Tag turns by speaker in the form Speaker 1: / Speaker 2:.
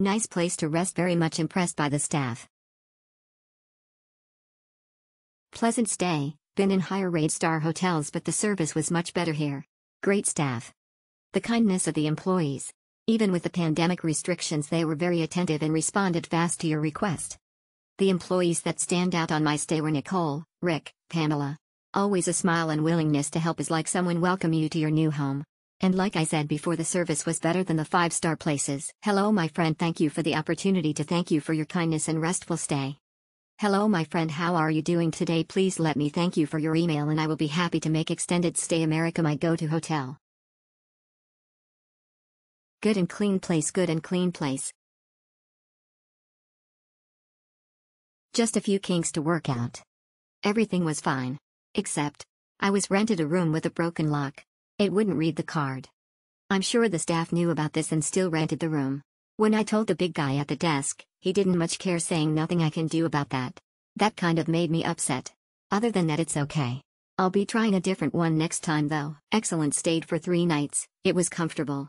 Speaker 1: Nice place to rest very much impressed by the staff. Pleasant stay, been in higher rate star hotels but the service was much better here. Great staff. The kindness of
Speaker 2: the employees. Even with the pandemic restrictions they were very attentive and responded fast to your request. The employees that stand out on my stay were Nicole, Rick, Pamela. Always a smile and willingness to help is like someone welcome you to your new home. And like I said before the service was better than the five-star places. Hello my friend thank you for the opportunity to thank you for your kindness and restful stay. Hello my friend how are you doing today please let me thank you for your email
Speaker 1: and I will be happy to make extended stay America my go-to hotel. Good and clean place good and clean place. Just a few kinks to work out. Everything was fine. Except, I was rented a room with a broken lock. It wouldn't read the card. I'm sure
Speaker 2: the staff knew about this and still rented the room. When I told the big guy at the desk, he didn't much care saying nothing I can do about that. That kind of made me upset. Other than that it's okay.
Speaker 1: I'll be trying a different one next time though. Excellent stayed for three nights, it was comfortable.